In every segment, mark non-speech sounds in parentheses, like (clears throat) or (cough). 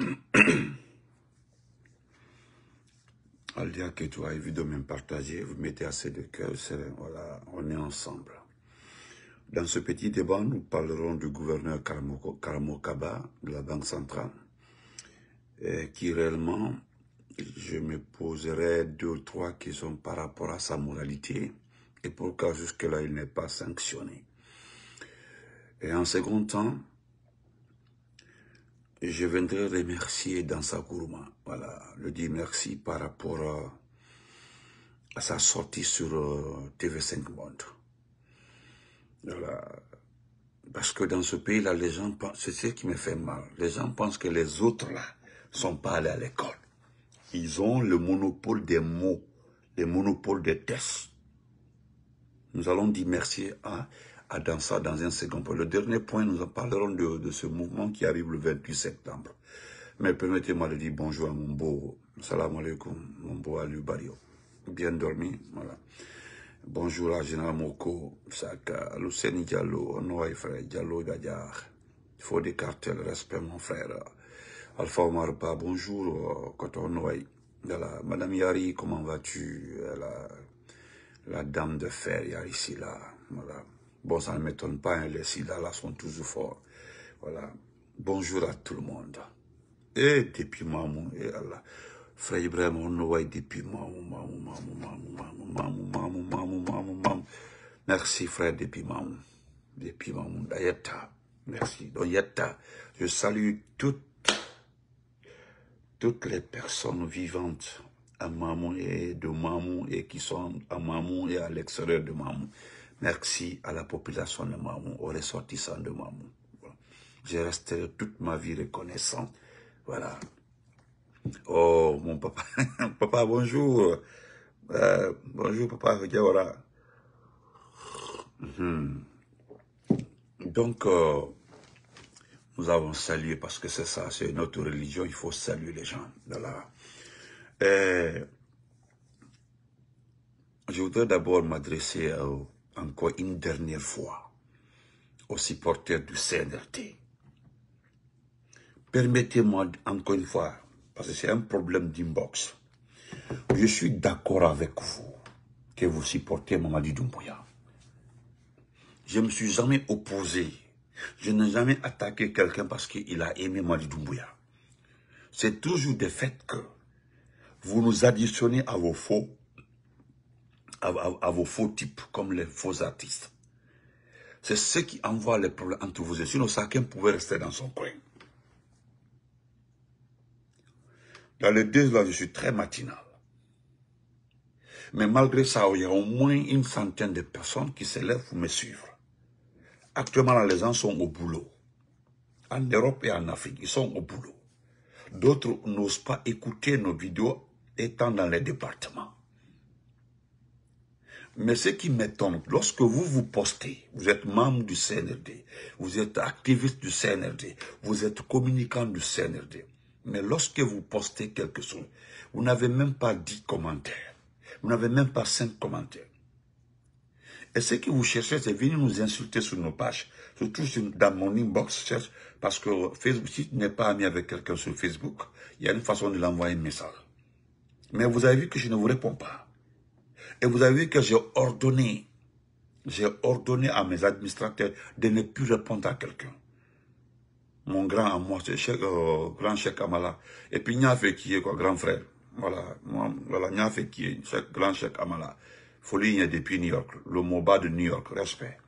(clears throat) dire que tu as même partager vous mettez assez de cœur, voilà, on est ensemble. Dans ce petit débat, nous parlerons du gouverneur Karamo Kaba de la Banque centrale, qui réellement, je me poserai deux ou trois questions par rapport à sa moralité et pourquoi jusque-là il n'est pas sanctionné. Et en second temps, je viendrai remercier dans sa gourma, voilà, le dire merci par rapport à, sa sortie sur euh, TV5 Monde. Voilà. Parce que dans ce pays-là, les gens c'est ce qui me fait mal, les gens pensent que les autres, là, sont pas allés à l'école. Ils ont le monopole des mots, le monopole des tests. Nous allons dire merci à à dans ça dans un second point. Le dernier point, nous en parlerons de, de ce mouvement qui arrive le 28 septembre. Mais permettez-moi de dire bonjour à mon beau, salam alaikum, mon beau Ali Barrio. Bien dormi, voilà. Bonjour à Général Moko, Saka, Luceni Diallo, Noé frère, Diallo Gadiar. Il faut des cartels, respect mon frère. Alpha Omar Ba, bonjour, euh, on Voilà. Madame Yari, comment vas-tu la, la dame de fer, Yari, ici, là. Voilà. Bon, ça ne m'étonne pas, hein, les sida là sont toujours forts. Voilà. Bonjour à tout le monde. Et eh, depuis maman, et eh Allah. Frère Ibrahim, on voit depuis maman, maman, maman, maman, maman, maman, maman, maman. Merci frère depuis maman. Depuis maman, d'ailleurs, ah, Merci. Donc, je salue toutes, toutes les personnes vivantes à Mamou et de Mamou et qui sont à Mamou et à l'extérieur de Mamou. Merci à la population de Mamou, aux ressortissants de Mamou. J'ai Je resterai toute ma vie reconnaissant. Voilà. Oh, mon papa. (laughs) papa, bonjour. Euh, bonjour, papa hmm. Donc, euh, nous avons salué, parce que c'est ça, c'est notre religion, il faut saluer les gens. Euh, je voudrais d'abord m'adresser aux encore une dernière fois aux supporters du CNRT. Permettez-moi encore une fois, parce que c'est un problème d'inbox. Je suis d'accord avec vous que vous supportez Mamadi Doumbouya. Je ne me suis jamais opposé. Je n'ai jamais attaqué quelqu'un parce qu'il a aimé Mamadi Doumbouya. C'est toujours des faits que vous nous additionnez à vos faux à, vos faux types, comme les faux artistes. C'est ce qui envoie les problèmes entre vous. Et sinon, chacun pouvait rester dans son coin. Dans les deux, là, je suis très matinal. Mais malgré ça, il y a au moins une centaine de personnes qui se lèvent pour me suivre. Actuellement, les gens sont au boulot. En Europe et en Afrique, ils sont au boulot. D'autres n'osent pas écouter nos vidéos étant dans les départements. Mais ce qui m'étonne, lorsque vous vous postez, vous êtes membre du CNRD, vous êtes activiste du CNRD, vous êtes communicant du CNRD, mais lorsque vous postez quelque chose, vous n'avez même pas dix commentaires, vous n'avez même pas cinq commentaires. Et ce que vous cherchez, c'est venir nous insulter sur nos pages, surtout dans mon inbox, parce que Facebook, si tu n'es pas ami avec quelqu'un sur Facebook, il y a une façon de l'envoyer un message. Mais vous avez vu que je ne vous réponds pas. Et vous avez vu que j'ai ordonné, j'ai ordonné à mes administrateurs de ne plus répondre à quelqu'un. Mon grand à moi, c'est euh, grand chèque Amala. Et puis Niafé qui est quoi, grand frère. Voilà, moi, voilà, Niafé qui est chèque, grand chèque Amala. Foligne depuis New York, le MOBA de New York, respect.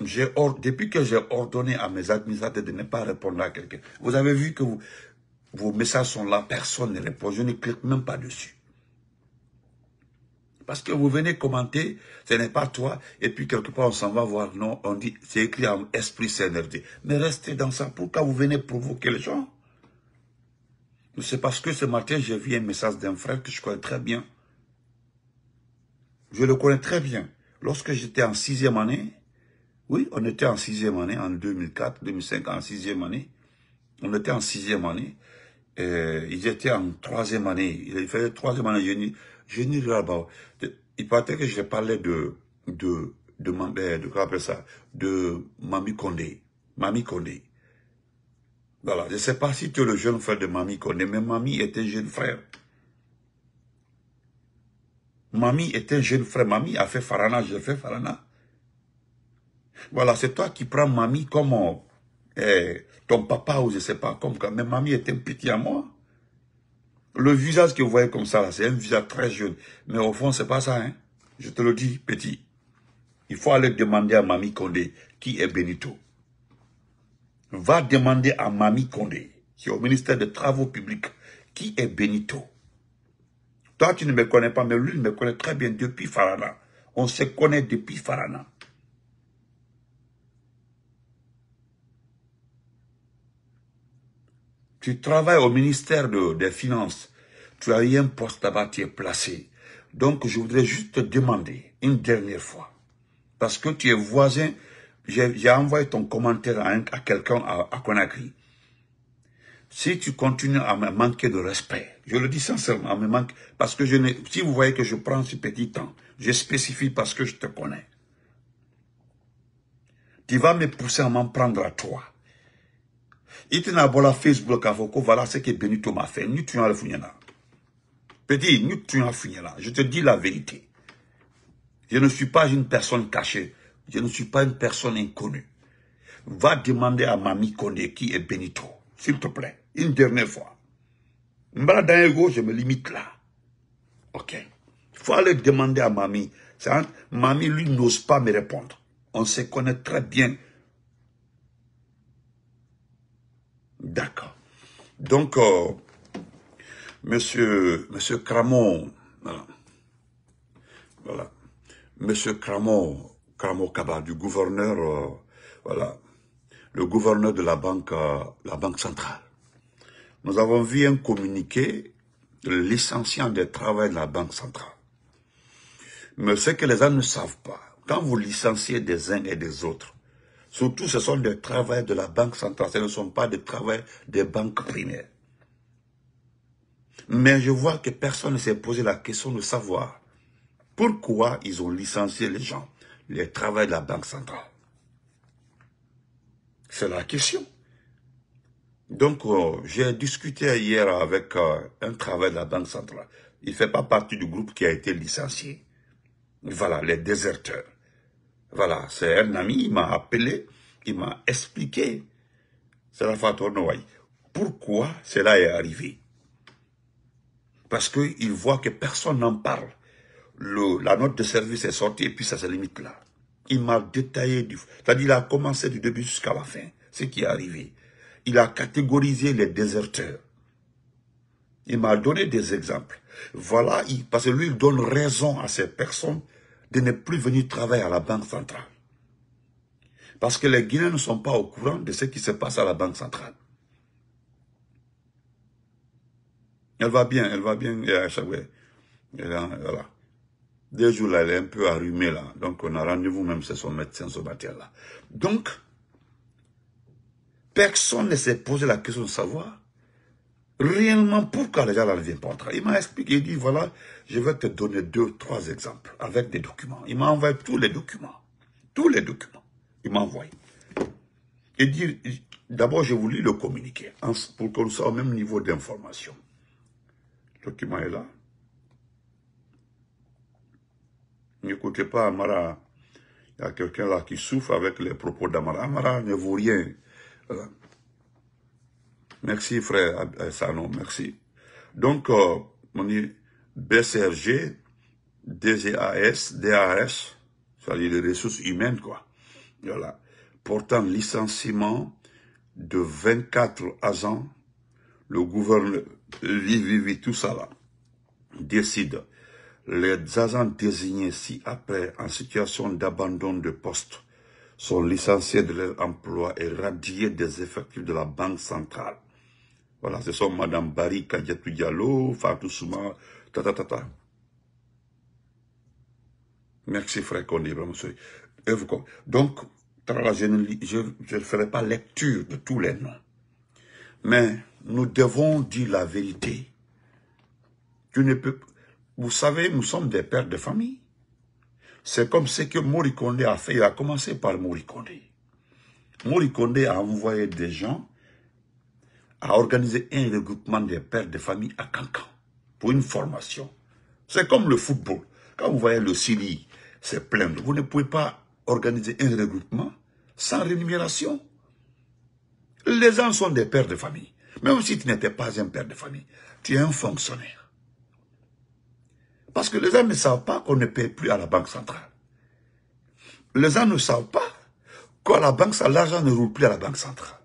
depuis que j'ai ordonné à mes administrateurs de ne pas répondre à quelqu'un, vous avez vu que vos messages sont là, personne ne répond, je ne clique même pas dessus. Parce que vous venez commenter, ce n'est pas toi. Et puis quelque part, on s'en va voir. Non, on dit, c'est écrit en esprit CNRD. Mais restez dans ça. Pourquoi vous venez provoquer les gens C'est parce que ce matin, j'ai vu un message d'un frère que je connais très bien. Je le connais très bien. Lorsque j'étais en sixième année, oui, on était en sixième année, en 2004, 2005, en sixième année. On était en sixième année. ils étaient en troisième année. Il faisait troisième année. Je dit là-bas. Il paraît que j'ai parlé de, de, de, de, de ça, de Mami Mami Voilà. Je ne sais pas si tu es le jeune frère de Mamie Condé, mais Mami était jeune frère. Mamie était jeune frère. Mamie a fait Farana, j'ai fait Farana. Voilà, c'est toi qui prends mamie comme eh, ton papa ou je sais pas, comme quand. Mais mamie était petit à moi. Le visage que vous voyez comme ça, c'est un visage très jeune. Mais au fond, c'est pas ça, hein. Je te le dis, petit. Il faut aller demander à Mamie Condé qui est Benito. Va demander à Mamie Condé, qui est au ministère des Travaux Publics, qui est Benito. Toi, tu ne me connais pas, mais lui, il me connaît très bien depuis Farana. On se connaît depuis Farana. Tu travailles au ministère des Finances. Tu as eu un poste là-bas, tu es placé. Donc, je voudrais juste te demander une dernière fois, parce que tu es voisin, j'ai envoyé ton commentaire à, quelqu'un à, Conakry. Si tu continues à me manquer de respect, je le dis sincèrement, à me manquer, parce que je si vous voyez que je prends ce petit temps, je spécifie parce que je te connais. Tu vas me pousser à m'en prendre à toi. Il a facebook à voilà ce que Benito m'a fait nous petit nous je te dis la vérité je ne suis pas une personne cachée je ne suis pas une personne inconnue va demander à Mamie Kondé qui est Benito s'il te plaît une dernière fois je me limite là ok faut aller demander à Mamie Mamie lui n'ose pas me répondre on se connaît très bien D'accord. Donc, euh, monsieur, monsieur Cramon, voilà, monsieur Cramon, Cramon Kaba, du gouverneur, euh, voilà, le gouverneur de la banque, euh, la banque centrale. Nous avons vu un communiqué licenciant des travail de la banque centrale. Mais ce que les gens ne savent pas, quand vous licenciez des uns et des autres, Surtout, ce sont des travailleurs de la banque centrale, ce ne sont pas des travailleurs des banques primaires. Mais je vois que personne ne s'est posé la question de savoir pourquoi ils ont licencié les gens, les travailleurs de la banque centrale. C'est la question. Donc, euh, j'ai discuté hier avec euh, un travailleur de la Banque centrale. Il ne fait pas partie du groupe qui a été licencié. Voilà, les déserteurs. Voilà, c'est un ami, il m'a appelé, il m'a expliqué, de Noaï, pourquoi cela est arrivé. Parce qu'il voit que personne n'en parle. Le, la note de service est sortie et puis ça se limite là. Il m'a détaillé, du, c'est-à-dire il a commencé du début jusqu'à la fin, ce qui est arrivé. Il a catégorisé les déserteurs. Il m'a donné des exemples. Voilà, il, parce que lui, il donne raison à ces personnes de ne plus venir travailler à la Banque centrale. Parce que les Guinéens ne sont pas au courant de ce qui se passe à la Banque centrale. Elle va bien, elle va bien. Euh, voilà. Deux jours là, elle est un peu arrumée là. Donc on a rendez-vous même sur son médecin ce matin là. Donc, personne ne s'est posé la question de savoir réellement pourquoi les gens ne pas Il m'a expliqué, il dit, voilà, je vais te donner deux, trois exemples avec des documents. Il m'a envoyé tous les documents. Tous les documents. Il m'a envoyé. Il dit, d'abord, je voulais le communiquer hein, pour qu'on soit au même niveau d'information. Le document est là. N'écoutez pas Amara. Il y a quelqu'un là qui souffre avec les propos d'Amara. Amara ne vaut rien. Euh, Merci frère euh, Sano, merci. Donc, euh, on dit BCRG, DGAS, DAS, c'est-à-dire les ressources humaines, quoi. Voilà. Portant licenciement de 24 agents, le gouverneur, vivi, tout ça là, décide. Les agents désignés si après en situation d'abandon de poste sont licenciés de leur emploi et radiés des effectifs de la Banque centrale. Voilà, ce sont Madame Barry Kadiatou Diallo, Fatou Souma, ta ta ta Merci frère Kondé, Donc, je ne ferai pas lecture de tous les noms. Mais nous devons dire la vérité. Tu ne peux, vous savez, nous sommes des pères de famille. C'est comme ce que Kondé a fait. Il a commencé par Mori Kondé a envoyé des gens à organiser un regroupement des pères de famille à Cancan pour une formation. C'est comme le football. Quand vous voyez le Sili c'est plein. Vous ne pouvez pas organiser un regroupement sans rémunération. Les gens sont des pères de famille. Même si tu n'étais pas un père de famille, tu es un fonctionnaire. Parce que les gens ne savent pas qu'on ne paye plus à la Banque centrale. Les gens ne savent pas que l'argent ne roule plus à la Banque centrale.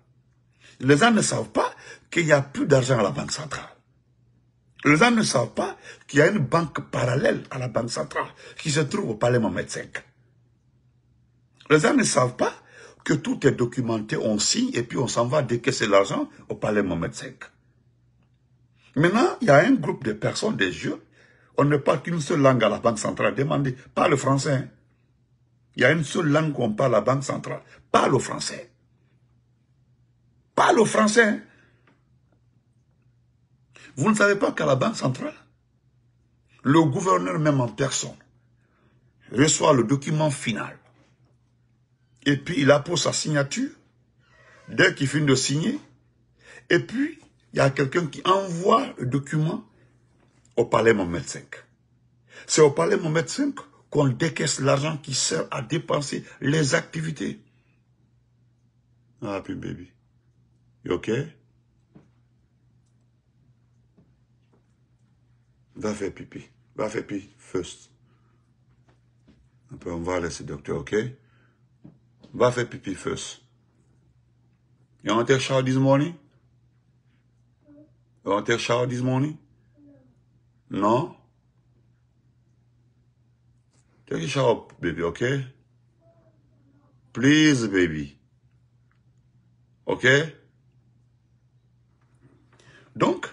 Les gens ne savent pas qu'il n'y a plus d'argent à la Banque centrale. Les gens ne savent pas qu'il y a une banque parallèle à la Banque centrale qui se trouve au Palais Mohamed V. Les gens ne savent pas que tout est documenté, on signe et puis on s'en va décaisser l'argent au Palais Mohamed V. Maintenant, il y a un groupe de personnes, des jeunes, on ne parle qu'une seule langue à la Banque centrale, demandez, parle le français. Il y a une seule langue qu'on parle à la Banque centrale, parle le français. Parle le français. Vous ne savez pas qu'à la Banque centrale, le gouverneur même en personne reçoit le document final. Et puis, il appose sa signature dès qu'il finit de signer. Et puis, il y a quelqu'un qui envoie le document au palais Mohamed V. C'est au palais Mohamed V qu'on décaisse l'argent qui sert à dépenser les activités. Ah, puis baby, OK va faire pipi. Va faire pipi first. peut on va laisser c'est docteur, ok? Va faire pipi first. You want to take shower this morning? You want to take shower this morning? No? Take a shower, baby, Ok? Please, baby. Ok? Donc,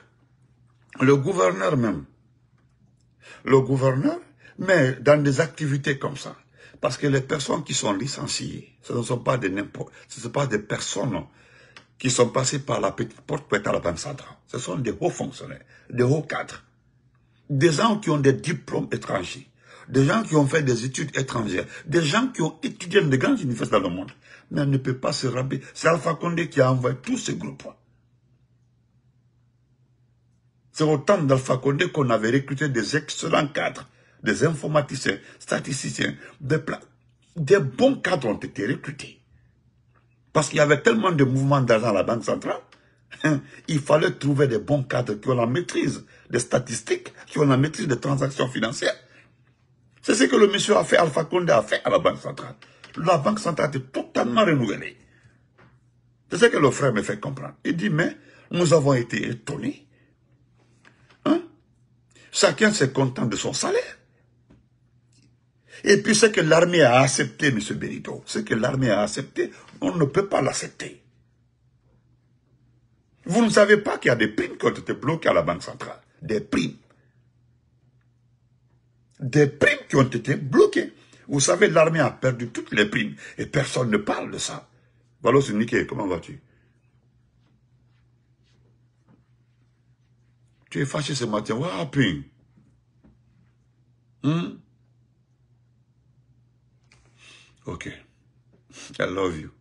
le gouverneur même, le gouverneur, mais dans des activités comme ça. Parce que les personnes qui sont licenciées, ce ne sont pas des, ce sont pas des personnes qui sont passées par la petite porte pour être à la Banque centrale. Ce sont des hauts fonctionnaires, des hauts cadres, des gens qui ont des diplômes étrangers, des gens qui ont fait des études étrangères, des gens qui ont étudié dans de grandes universités dans le monde, mais on ne peut pas se rappeler. C'est Alpha Condé qui a envoyé tous ces groupe c'est autant d'Alpha Condé qu'on avait recruté des excellents cadres, des informaticiens, statisticiens, des, des bons cadres ont été recrutés. Parce qu'il y avait tellement de mouvements d'argent à la Banque centrale, (laughs) il fallait trouver des bons cadres qui ont la maîtrise des statistiques, qui ont la maîtrise des transactions financières. C'est ce que le monsieur a fait, Alpha Condé a fait à la Banque centrale. La Banque centrale était totalement renouvelée. C'est ce que le frère me fait comprendre. Il dit, mais nous avons été étonnés Chacun se content de son salaire. Et puis ce que l'armée a accepté, M. Benito, ce que l'armée a accepté, on ne peut pas l'accepter. Vous ne savez pas qu'il y a des primes qui ont été bloquées à la Banque centrale. Des primes. Des primes qui ont été bloquées. Vous savez, l'armée a perdu toutes les primes et personne ne parle de ça. Valos Niké, comment vas-tu Tu es fâché ce matin. What happened? Hmm? Ok. I love you.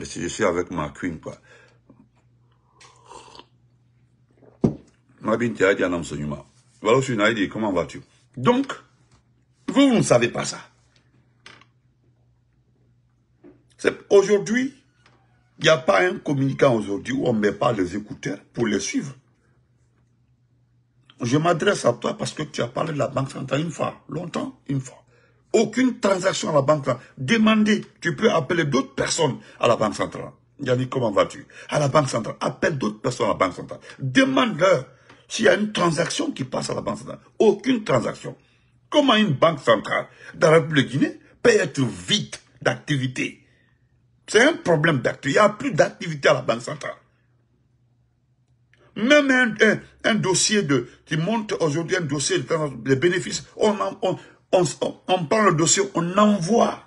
Et si je suis avec ma queen, quoi. Ma binte a dit à l'enseignement. Voilà, je suis idée. comment vas-tu? Donc, vous, ne savez pas ça. aujourd'hui, il n'y a pas un communicant aujourd'hui où on ne met pas les écouteurs pour les suivre. Je m'adresse à toi parce que tu as parlé de la Banque centrale une fois, longtemps, une fois. Aucune transaction à la Banque centrale. Demandez, tu peux appeler d'autres personnes à la Banque centrale. Yannick, comment vas-tu À la Banque centrale. Appelle d'autres personnes à la Banque centrale. Demande-leur s'il y a une transaction qui passe à la Banque centrale. Aucune transaction. Comment une Banque centrale dans la République Guinée peut être vide d'activité C'est un problème d'activité. Il n'y a plus d'activité à la Banque centrale. Même un, dossier de, qui monte aujourd'hui un dossier de bénéfices, on, on, on, prend le dossier, on envoie.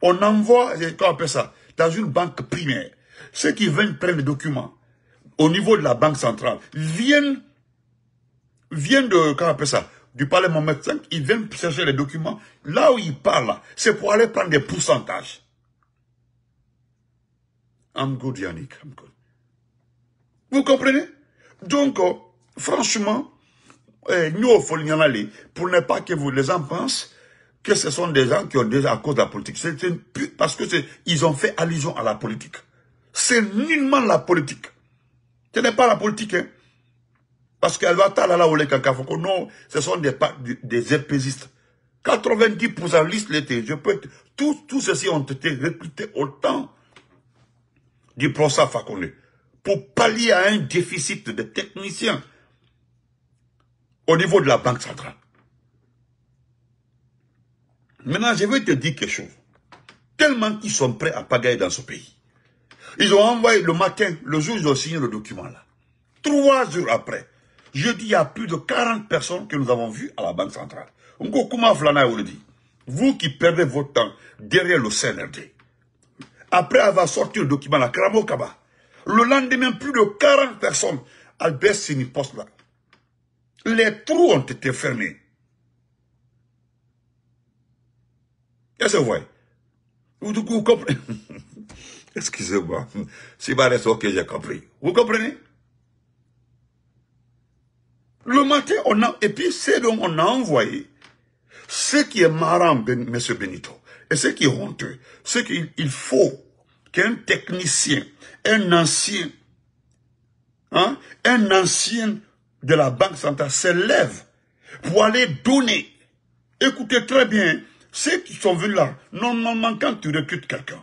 On envoie, comment appelle ça, dans une banque primaire. Ceux qui viennent prendre les documents au niveau de la banque centrale, viennent, viennent de, comment appelle ça, du palais Mohamed ils viennent chercher les documents. Là où ils parlent, c'est pour aller prendre des pourcentages. I'm good, Yannick, I'm good. Vous comprenez Donc, euh, franchement, eh, nous, il pour ne pas que vous les gens pensent que ce sont des gens qui ont déjà à cause de la politique. C'est parce que ils ont fait allusion à la politique. C'est nullement la politique. Ce n'est pas la politique, hein. Parce qu'elle va là où les non, ce sont des, des épaisistes. 90% liste l'été, je peux, être. tous ceux ont été recrutés au temps du procès Fakonde pour pallier à un déficit de techniciens au niveau de la Banque centrale. Maintenant, je vais te dire quelque chose. Tellement qu'ils sont prêts à pagailler dans ce pays. Ils ont envoyé le matin, le jour où ils ont signé le document là. Trois jours après, je il y a plus de 40 personnes que nous avons vues à la Banque centrale. Flana vous dit. Vous qui perdez votre temps derrière le CNRD. Après avoir sorti le document là, Kramo le lendemain, plus de 40 personnes. Albert Sini poste là. Les trous ont été fermés. Et ce que vous voyez vous, comprenez (laughs) Excusez-moi. C'est pas ce que j'ai compris. Vous comprenez Le matin, on a... Et puis, c'est donc, on a envoyé ce qui est marrant, ben, M. Benito, et ce qui est honteux, c'est qu'il faut qu'un technicien un ancien, hein, un ancien de la Banque centrale s'élève pour aller donner. Écoutez très bien, ceux qui sont venus là, non quand tu recrutes quelqu'un,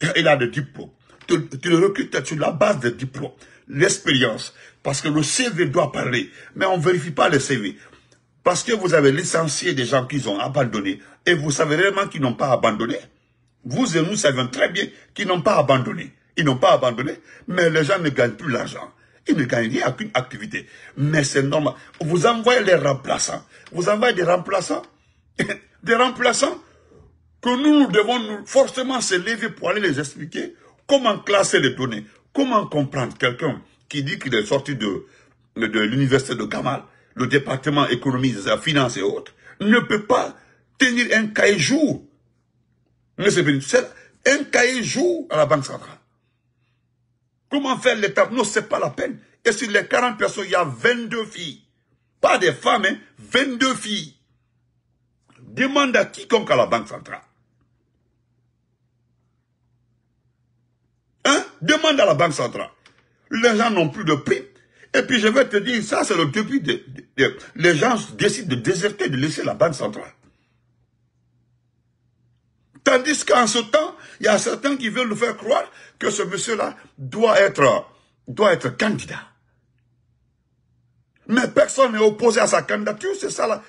(laughs) il a des diplômes. Tu, le recrutes sur la base des diplômes, l'expérience, parce que le CV doit parler, mais on ne vérifie pas le CV. Parce que vous avez licencié des gens qui ont abandonné, et vous savez vraiment qu'ils n'ont pas abandonné. Vous et nous savons très bien qu'ils n'ont pas abandonné. Ils n'ont pas abandonné, mais les gens ne gagnent plus l'argent. Ils ne gagnent rien aucune activité. Mais c'est normal. Vous envoyez les remplaçants. Vous envoyez des remplaçants. (laughs) des remplaçants que nous, devons forcément se lever pour aller les expliquer comment classer les données. Comment comprendre quelqu'un qui dit qu'il est sorti de, de l'université de Gamal, le département économie, finance et autres, ne peut pas tenir un cahier jour. Mais c'est un cahier jour à la Banque centrale. Comment faire l'État Non, c'est pas la peine. Et sur les 40 personnes, il y a 22 filles. Pas des femmes, hein, 22 filles. Demande à quiconque à la Banque centrale. Hein? Demande à la Banque centrale. Les gens n'ont plus de prix. Et puis je vais te dire, ça c'est le début de, Les gens décident de déserter, de laisser la Banque centrale. Tandis qu'en ce temps, il y a certains qui veulent nous faire croire que ce monsieur-là doit être, doit être candidat. Mais personne n'est opposé à sa candidature, c'est ça là.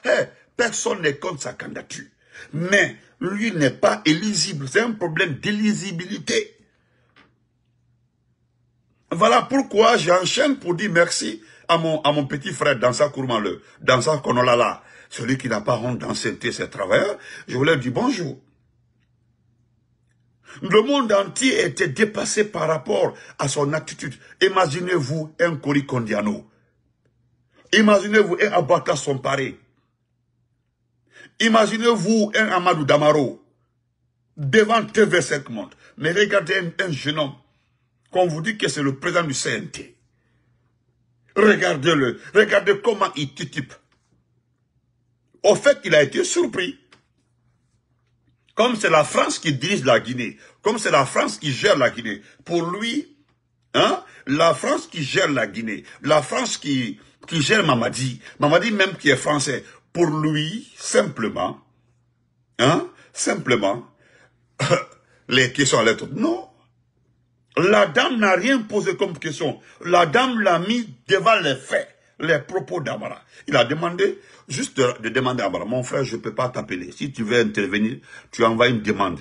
personne n'est contre sa candidature. Mais lui n'est pas éligible. C'est un problème d'éligibilité. Voilà pourquoi j'enchaîne pour dire merci à mon, à mon petit frère Dansa dans sa Konolala, celui qui n'a pas honte d'ancienneté ses travailleurs. Je voulais dire bonjour. Le monde entier était dépassé par rapport à son attitude. Imaginez-vous un Cory Imaginez-vous un son Sampare. Imaginez-vous un Amadou Damaro. Devant TV5 monde. Mais regardez un, jeune homme qu'on vous dit que c'est le président du CNT. Regardez-le. Regardez comment il titipe. Au fait, il a été surpris. Comme c'est la France qui dirige la Guinée, comme c'est la France qui gère la Guinée, pour lui, hein, la France qui gère la Guinée, la France qui, qui gère Mamadi, Mamadi même qui est français, pour lui, simplement, hein, simplement, (laughs) les questions à l'être. Non. La dame n'a rien posé comme question. La dame l'a mis devant les faits les propos d'Amara. Il a demandé juste de, demander à Amara, mon frère, je ne peux pas t'appeler. Si tu veux intervenir, tu envoies une demande.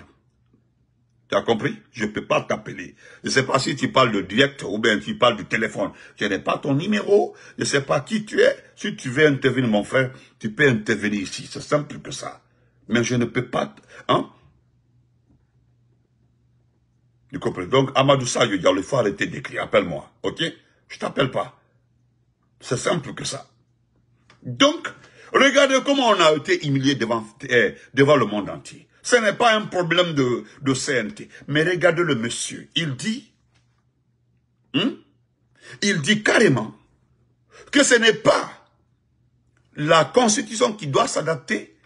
Tu as compris Je ne peux pas t'appeler. Je ne sais pas si tu parles de direct ou bien tu parles du téléphone. Je n'ai pas ton numéro, je ne sais pas qui tu es. Si tu veux intervenir, mon frère, tu peux intervenir ici. C'est simple que ça. Mais je ne peux pas... Hein Tu comprends Donc, Amadou Sayo, il faut arrêter d'écrire. Appelle-moi, ok Je t'appelle pas. C'est simple que ça. Donc, regardez comment on a été humilié devant, eh, devant le monde entier. Ce n'est pas un problème de, de CNT. Mais regardez le monsieur. Il dit, hein, il dit carrément que ce n'est pas la constitution qui doit s'adapter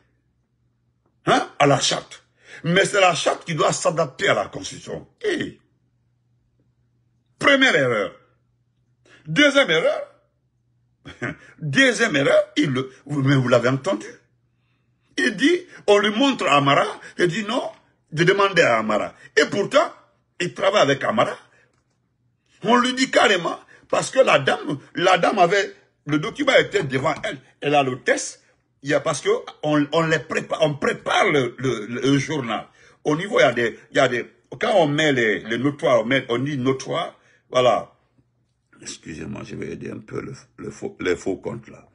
hein, à la charte. Mais c'est la charte qui doit s'adapter à la constitution. Et, première erreur. Deuxième erreur, (laughs) Deuxième erreur, il, mais vous l'avez entendu. Il dit, on lui montre à Amara, il dit non, de demander à Amara. Et pourtant, il travaille avec Amara. On lui dit carrément, parce que la dame, la dame avait, le document était devant elle, elle a le test, il y a, parce que on, on les prépare, on prépare le, journal. Au niveau, il y a des, il y a des, quand on met les, les notoires, on, met, on dit notoire, voilà, excusez-moi, je vais aider un peu le, les faux comptes là.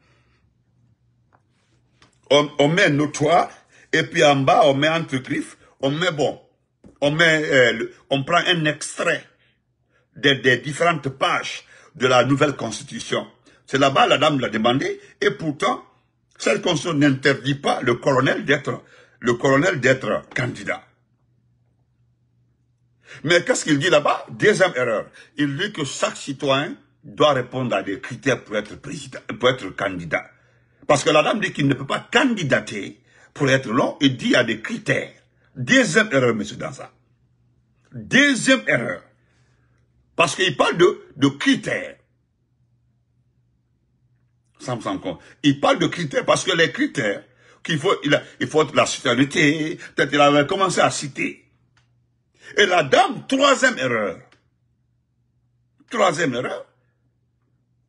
On, on, met notoire, et puis en bas, on met entre griffes, on met bon, on met, euh, on prend un extrait des, différentes pages de la nouvelle constitution. C'est là-bas, la dame l'a demandé, et pourtant, cette constitution n'interdit pas le colonel d'être candidat. Mais qu'est-ce qu'il dit là-bas Deuxième erreur. Il dit que chaque citoyen doit répondre à des critères pour être président, pour être candidat. Parce que la dame dit qu'il ne peut pas candidater pour être long. Il dit a des critères. Deuxième erreur, monsieur Danza. Deuxième erreur. Parce qu'il parle de, de critères. Ça me Il parle de critères parce que les critères qu'il faut, il, faut la citoyenneté, peut-être qu'il avait commencé à citer. Et la dame, troisième erreur. Troisième erreur.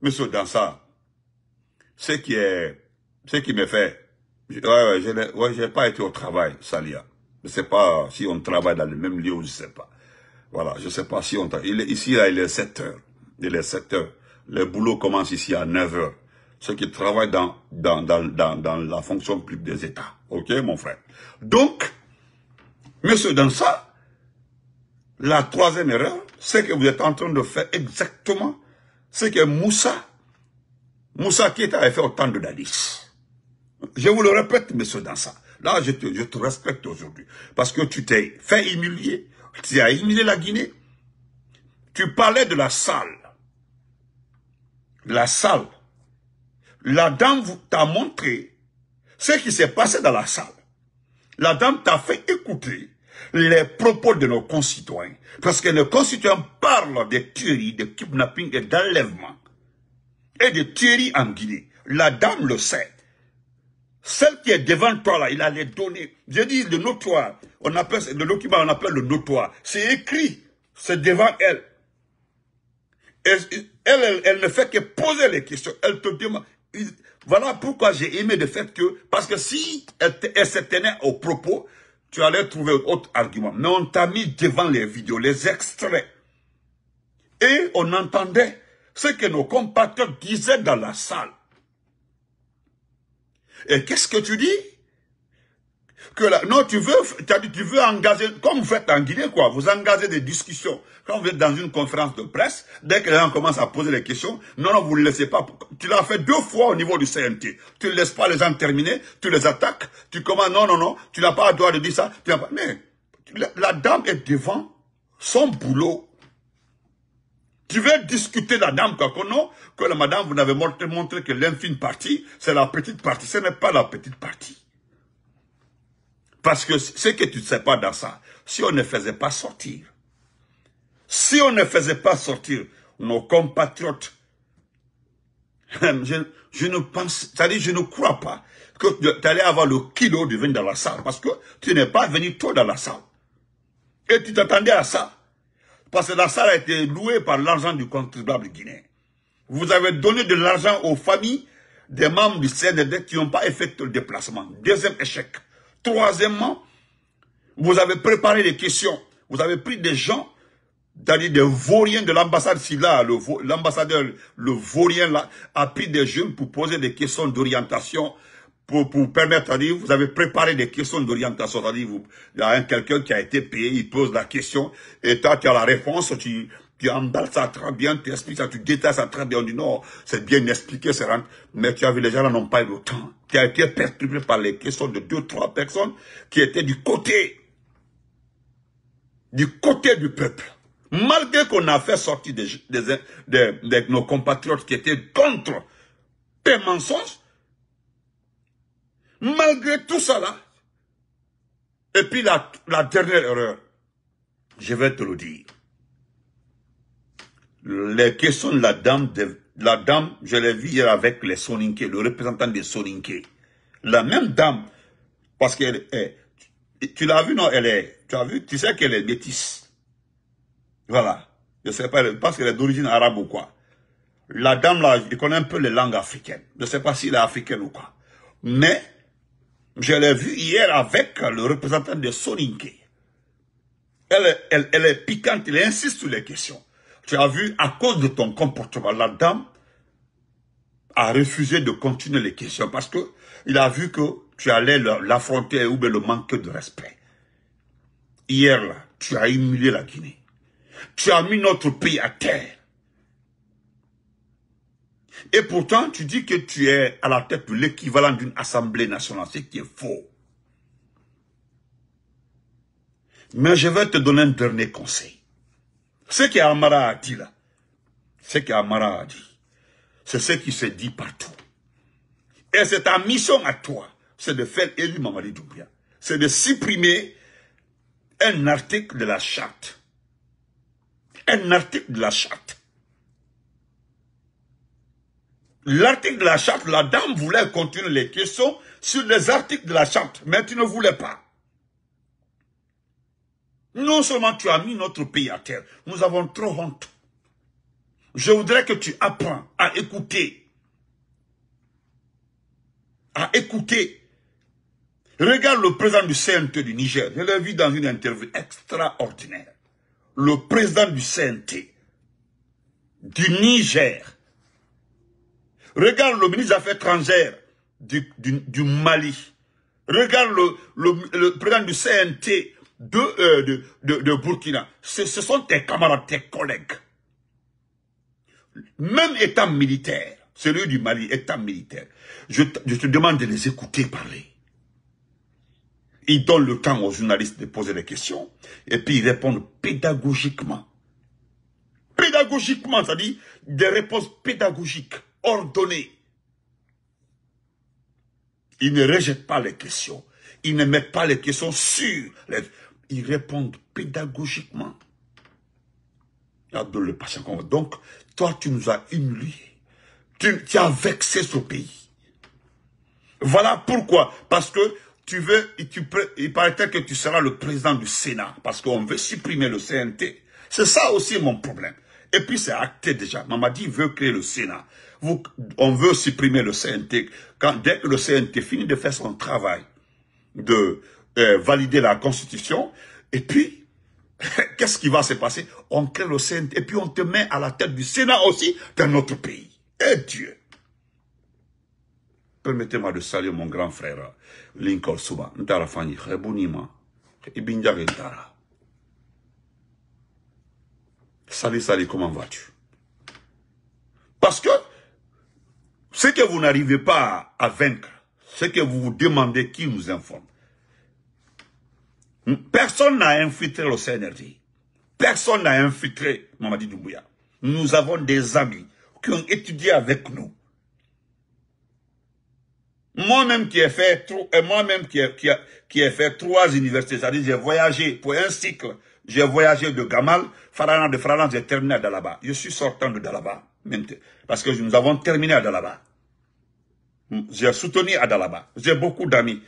Monsieur Dansa, ce qui est, ce qui me fait, ouais, je n'ai pas été au travail, Salia. Je ne sais pas si on travaille dans le même lieu je ne sais pas. Voilà, je ne sais pas si on travaille. ici, il est 7 heures. Il est 7 heures. Le boulot commence ici à 9 heures. Ceux qui travaillent dans, dans, dans, dans, la fonction publique des États. Ok, mon frère? Donc, monsieur Dansa, la troisième erreur, c'est que vous êtes en train de faire exactement ce que Moussa, Moussa qui avait fait au temps de Dadis. Je vous le répète, monsieur Dansa. Là, je te, je te respecte aujourd'hui. Parce que tu t'es fait humilier. Tu as humilié la Guinée. Tu parlais de la salle. La salle. La dame t'a montré ce qui s'est passé dans la salle. La dame t'a fait écouter les propos de nos concitoyens. Parce que nos concitoyens parlent de tueries, de kidnapping et d'enlèvement. Et de tueries en Guinée. La dame le sait. Celle qui est devant toi là, il a les données. Je dis le notoire. On appelle, le document, on appelle le notoire. C'est écrit. C'est devant elle. Elle, ne fait que poser les questions. Elle te demande. Voilà pourquoi j'ai aimé le fait que, parce que si elle se tenait aux propos, tu allais trouver autre argument. Mais on t'a mis devant les vidéos, les extraits. Et on entendait ce que nos compatriotes disaient dans la salle. Et qu'est-ce que tu dis que non, tu veux, as dit, tu veux engager, comme vous faites en Guinée, quoi, vous engagez des discussions. Quand vous êtes dans une conférence de presse, dès que les gens commencent à poser les questions, non, non, vous ne le laissez pas. Tu l'as fait deux fois au niveau du CNT. Tu ne laisses pas les gens terminer, tu les attaques, tu commences, non, non, non, tu n'as pas le droit de dire ça. Tu mais la, dame est devant son boulot. Tu veux discuter la dame, quoi, que non, que la madame, vous n'avez montré, montré que l'infine partie, c'est la petite partie, ce n'est pas la petite partie. Parce que ce que tu ne sais pas dans ça, si on ne faisait pas sortir, si on ne faisait pas sortir nos compatriotes, (laughs) je, ne pense, cest à je ne crois pas que tu allais avoir le kilo de vin dans la salle parce que tu n'es pas venu tôt dans la salle. Et tu t'attendais à ça. Parce que la salle a été louée par l'argent du contribuable guinéen. Vous avez donné de l'argent aux familles des membres du CND qui n'ont pas effectué le déplacement. Deuxième échec. Troisièmement, vous avez préparé des questions. Vous avez pris des gens, c'est-à-dire des vauriens de l'ambassade là, l'ambassadeur, le, vaurien là, a pris des jeunes pour poser des questions d'orientation, pour, permettre, à dire vous avez préparé des questions d'orientation, c'est-à-dire, il y a quelqu'un qui a été payé, il pose la question, et toi, tu as la réponse, tu, tu emballes ça très bien, tu expliques ça, tu détailles ça très bien. On dit non, c'est bien expliqué, c'est rentre. Mais tu as vu, les gens n'ont pas eu le temps. Tu as été perturbé par les questions de deux, trois personnes qui étaient du côté, du côté du peuple. Malgré qu'on a fait sortir des, des, nos compatriotes qui étaient contre tes mensonges, malgré tout ça là, et puis la dernière erreur, je vais te le dire les questions de la dame, de, la dame, je l'ai vue hier avec les Soninke, le représentant des Soninke. La même dame, parce qu'elle est, tu l'as vu, non, elle est, tu as vu, tu sais qu'elle est bêtise. Voilà. Je sais pas, parce qu'elle est d'origine arabe ou quoi. La dame là, il connaît un peu les langues africaines. Je sais pas si elle est africaine ou quoi. Mais, je l'ai vu hier avec le représentant de Soninke. Elle, elle, elle est piquante, elle insiste sur les questions. Tu as vu, à cause de ton comportement, la dame a refusé de continuer les questions parce que il a vu que tu allais l'affronter ou bien le manque de respect. Hier, là, tu as humilié la Guinée. Tu as mis notre pays à terre. Et pourtant, tu dis que tu es à la tête de l'équivalent d'une assemblée nationale, ce qui est faux. Mais je vais te donner un dernier conseil. Ce qu'Amara a dit là, ce qu'Amara a dit, c'est ce qui se dit partout. Et c'est ta mission à toi, c'est de faire élu Mamadi Doumbia. C'est de supprimer un article de la charte. Un article de la charte. L'article de la charte, la dame voulait continuer les questions sur les articles de la charte, mais tu ne voulais pas. Non seulement tu as mis notre pays à terre, nous avons trop honte. Je voudrais que tu apprends à écouter. À écouter. Regarde le président du CNT du Niger. Je l'ai vu dans une interview extraordinaire. Le président du CNT du Niger. Regarde le ministre des Affaires étrangères du, Mali. Regarde le, le président du CNT euh, de, de, Burkina, ce, sont tes camarades, tes collègues. Même état militaire, celui du Mali, état militaire, je, je te demande de les écouter parler. Ils donnent le temps aux journalistes de poser des questions et puis ils répondent pédagogiquement. Pédagogiquement, c'est-à-dire des réponses pédagogiques, ordonnées. Ils ne rejettent pas les questions. Ils ne mettent pas les questions sur les ils répondent pédagogiquement. Le Donc, toi, tu nous as humiliés. Tu, as vexé ce pays. Voilà pourquoi. Parce que tu veux, et tu, il paraît que tu seras le président du Sénat. Parce qu'on veut supprimer le CNT. C'est ça aussi mon problème. Et puis c'est acté déjà. Mamadi veut créer le Sénat. on veut supprimer le CNT. Quand, dès que le CNT finit de faire son travail de, euh, valider la constitution. Et puis, (laughs) qu'est-ce qui va se passer On crée le Sénat et puis on te met à la tête du Sénat aussi dans notre pays. Eh Dieu Permettez-moi de saluer mon grand frère, Lincoln Souba. Ntara Fanyi, Rebunima, Ntara. Salut, salut, comment vas-tu Parce que ce que vous n'arrivez pas à vaincre, ce que vous vous demandez qui nous informe, Personne n'a infiltré le CNRD. Personne n'a infiltré Mamadi Doumbouya. Nous avons des amis qui ont étudié avec nous. Moi-même qui ai fait, euh, moi-même qui, fait trois universités, c'est-à-dire j'ai voyagé pour un cycle. J'ai voyagé de Gamal, Farana de Farana, j'ai terminé à Dalaba. Je suis sortant de Dalaba, parce que nous avons terminé à Dalaba. J'ai soutenu à Dalaba. J'ai beaucoup d'amis.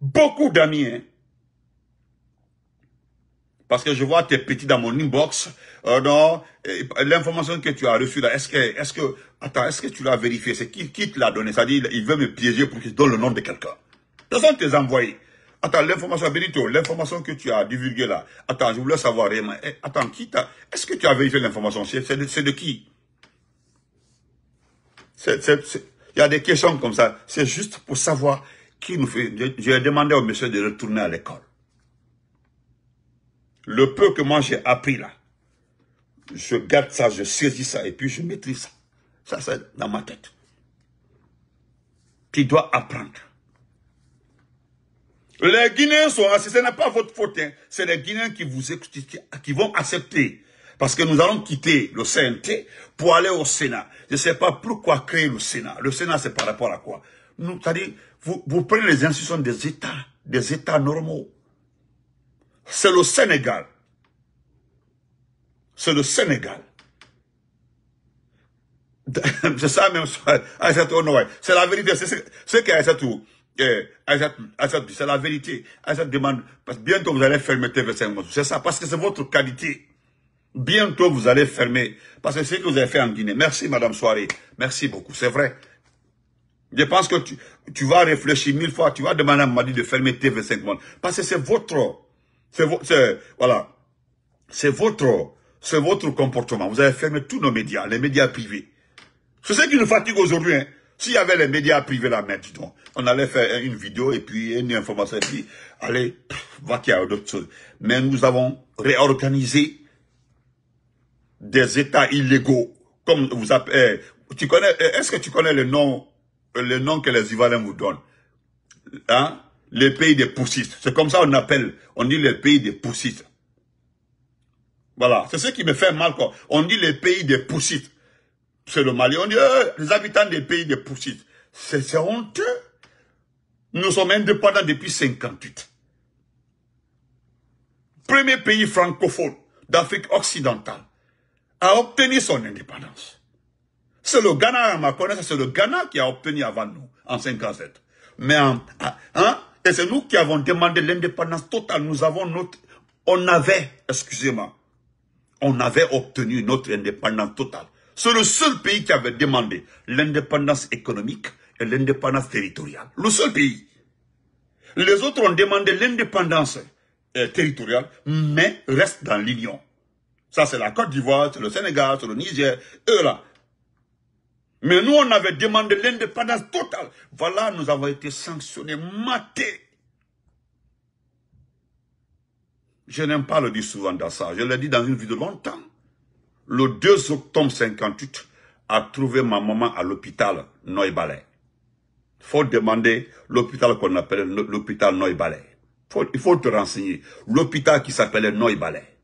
Beaucoup d'amis, hein parce que je vois tes petits dans mon inbox. Euh, non, l'information que tu as reçue là, est-ce que, est-ce que, attends, est-ce que tu l'as vérifié C'est qui, qui te l'a donné C'est-à-dire, il veut me piéger pour qu'il donne le nom de quelqu'un. Ce sont tes envoyé Attends, l'information, Benito, l'information que tu as divulguée là. Attends, je voulais savoir réellement. Eh, attends, qui t'a, est-ce que tu as vérifié l'information C'est de, de, qui Il y a des questions comme ça. C'est juste pour savoir qui nous fait. J'ai demandé au monsieur de retourner à l'école le peu que moi j'ai appris là, je garde ça, je saisis ça et puis je maîtrise ça. Ça, c'est dans ma tête. Tu dois apprendre. Les Guinéens sont assis, ce n'est pas votre faute, hein. c'est les Guinéens qui vous qui, qui vont accepter. Parce que nous allons quitter le CNT pour aller au Sénat. Je ne sais pas pourquoi créer le Sénat. Le Sénat, c'est par rapport à quoi c'est-à-dire, vous, vous prenez les institutions des États, des États normaux c'est le Sénégal. C'est le Sénégal. (laughs) c'est ça même, c'est la vérité. C'est Ce qu'Aïssatou Aïssatou, eh, c'est la vérité. Aïssatou demande, bientôt vous allez fermer TV5 C'est ça, parce que c'est votre qualité. Bientôt vous allez fermer. Parce que c'est ce que vous avez fait en Guinée. Merci Madame Soirée. Merci beaucoup, c'est vrai. Je pense que tu, tu, vas réfléchir mille fois, tu vas demander à Madi de fermer TV5 Monde. Parce que c'est votre c'est voilà. C'est votre, c'est votre comportement. Vous avez fermé tous nos médias, les médias privés. C'est ce qui nous fatigue aujourd'hui. Hein. S'il y avait les médias privés là maintenant, on allait faire une vidéo et puis une information et puis allez, va qu'il y a d'autres choses. Mais nous avons réorganisé des états illégaux, comme vous appelez. Eh, tu connais, eh, est-ce que tu connais le nom, le nom que les Ivoiriens vous donnent? Hein? Les pays des poussistes. C'est comme ça qu'on appelle, on dit les pays des poussistes. Voilà, c'est ce qui me fait mal. Quoi. On dit les pays des poussistes. C'est le Mali. On dit euh, les habitants des pays des poussistes. C'est honteux. Nous sommes indépendants depuis 58. Premier pays francophone d'Afrique occidentale à obtenir son indépendance. C'est le Ghana, à ma connaissance, c'est le Ghana qui a obtenu avant nous, en 57. Mais en, hein, c'est nous qui avons demandé l'indépendance totale. Nous avons notre... On avait, excusez-moi, on avait obtenu notre indépendance totale. C'est le seul pays qui avait demandé l'indépendance économique et l'indépendance territoriale. Le seul pays. Les autres ont demandé l'indépendance euh, territoriale, mais restent dans l'union. Ça, c'est la Côte d'Ivoire, c'est le Sénégal, c'est le Niger. Eux, là, mais nous, on avait demandé l'indépendance totale. Voilà, nous avons été sanctionnés, matés. Je n'aime pas le dire souvent dans ça. Je l'ai dit dans une vie de longtemps. Le 2 octobre 58, a trouvé ma maman à l'hôpital Il faut demander l'hôpital qu'on appelle l'hôpital noy Faut, il faut te renseigner. L'hôpital qui s'appelait Noy-Balais.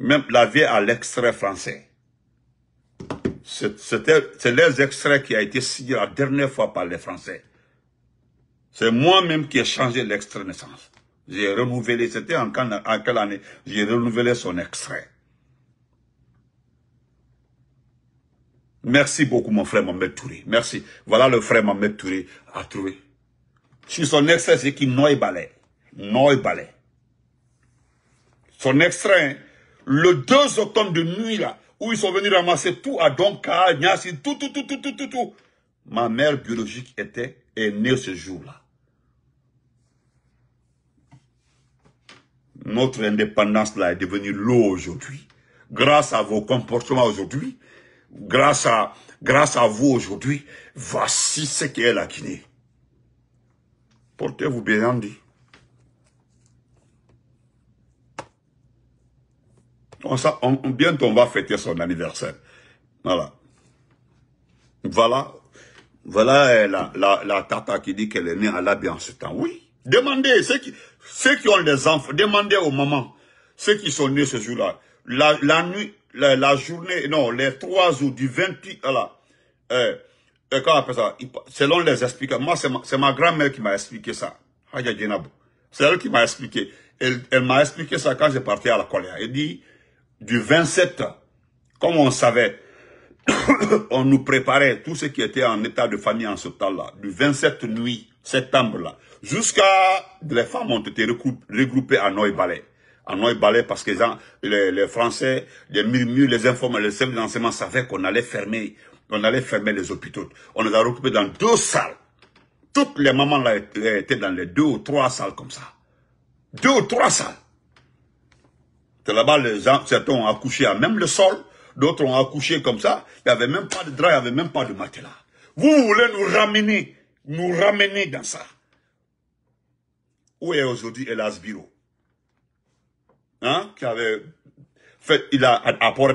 Même la vie à l'extrait français. C'est les extraits qui a été signé la dernière fois par les Français. C'est moi-même qui ai changé l'extrait naissance. J'ai renouvelé, c'était en, quelle année J'ai renouvelé son extrait. Merci beaucoup, mon frère Mohamed Touré. Merci. Voilà le frère Mohamed Touré a trouvé. Sur son extrait, c'est qui Noé balai. Noé balai. Son extrait, hein. le 2 octobre de nuit, là, où ils sont venus ramasser tout à Donka, Nyasi, tout, tout, tout, tout, tout, tout, tout. Ma mère biologique était, est née ce jour-là. Notre indépendance là est devenue l'eau aujourd'hui. Grâce à vos comportements aujourd'hui, grâce à, grâce à vous aujourd'hui, voici ce qu'est la Guinée. Portez-vous bien, Andy. On, bientôt, on va fêter son anniversaire. Voilà. Voilà. Voilà euh, la, tata qui dit qu'elle est née à l'Abbé en ce temps. Oui. Demandez, ceux qui, ceux qui ont des enfants, demandez aux mamans, ceux qui sont nés ce jour-là. La, nuit, la, journée, non, les trois jours du 28, voilà. Euh, euh, ça Selon les explications, moi, c'est ma, grand-mère qui m'a expliqué ça. C'est elle qui m'a expliqué. Elle, elle m'a expliqué ça quand j'ai parti à la colère. Elle dit, du 27, comme on savait, (coughs) on nous préparait, tout ce qui était en état de famille en ce temps-là, du 27 nuit, septembre-là, jusqu'à... Les femmes ont été regroupées à Noy-Balais. À noé balais parce que les, les, Français, les murmures, les informés, les services savaient qu'on allait fermer, on allait fermer les hôpitaux. On les a regroupés dans deux salles. Toutes les mamans étaient dans les deux ou trois salles comme ça. Deux ou trois salles. C'est là-bas, gens, certains ont accouché à même le sol, d'autres ont accouché comme ça. Il n'y avait même pas de drap, il n'y avait même pas de matelas. Vous voulez nous ramener, nous ramener dans ça. Où est aujourd'hui Elas Biro Hein Qui avait fait, il a, à Port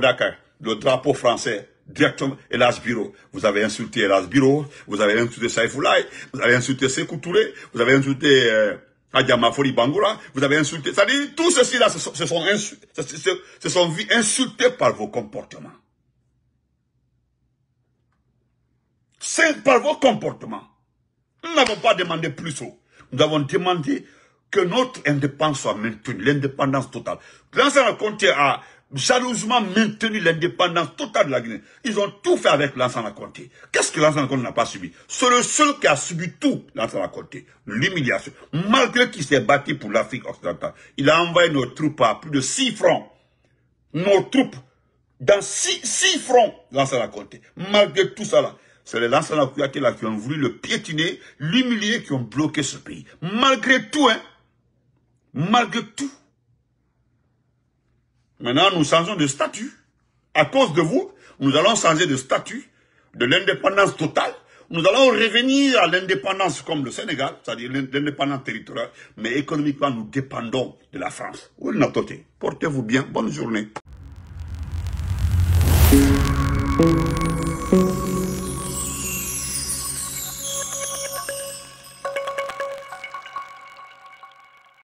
le drapeau français, directement Elas Biro. Vous avez insulté Elas Biro, vous avez insulté Saifoulaï, vous avez insulté Sekou Touré, vous avez insulté... Euh, ah, Bangoura, vous avez insulté. C'est-à-dire, tout ceci-là, se sont, ce sont insultés par vos comportements. C'est par vos comportements. Nous n'avons pas demandé plus haut. Nous avons demandé que notre indépendance soit maintenue, l'indépendance totale. L'ancien compte a jalousement maintenu l'indépendance totale de la Guinée. Ils ont tout fait avec l'ancien Comté. Qu'est-ce que l'ancien Comté n'a pas subi C'est le seul qui a subi tout, l'ancien Comté. L'humiliation. Malgré qu'il s'est battu pour l'Afrique occidentale, il a envoyé nos troupes à plus de 6 fronts. Nos troupes dans six, fronts, l'ancien Comté. Malgré tout cela, C'est les la là qui ont voulu le piétiner, l'humilier, qui ont bloqué ce pays. Malgré tout, hein, malgré tout. Maintenant, nous changeons de statut. À cause de vous, nous allons changer de statut, de l'indépendance totale. Nous allons revenir à l'indépendance comme le Sénégal, c'est-à-dire l'indépendance territoriale, mais économiquement, nous dépendons de la France. Portez-vous bien. Bonne journée.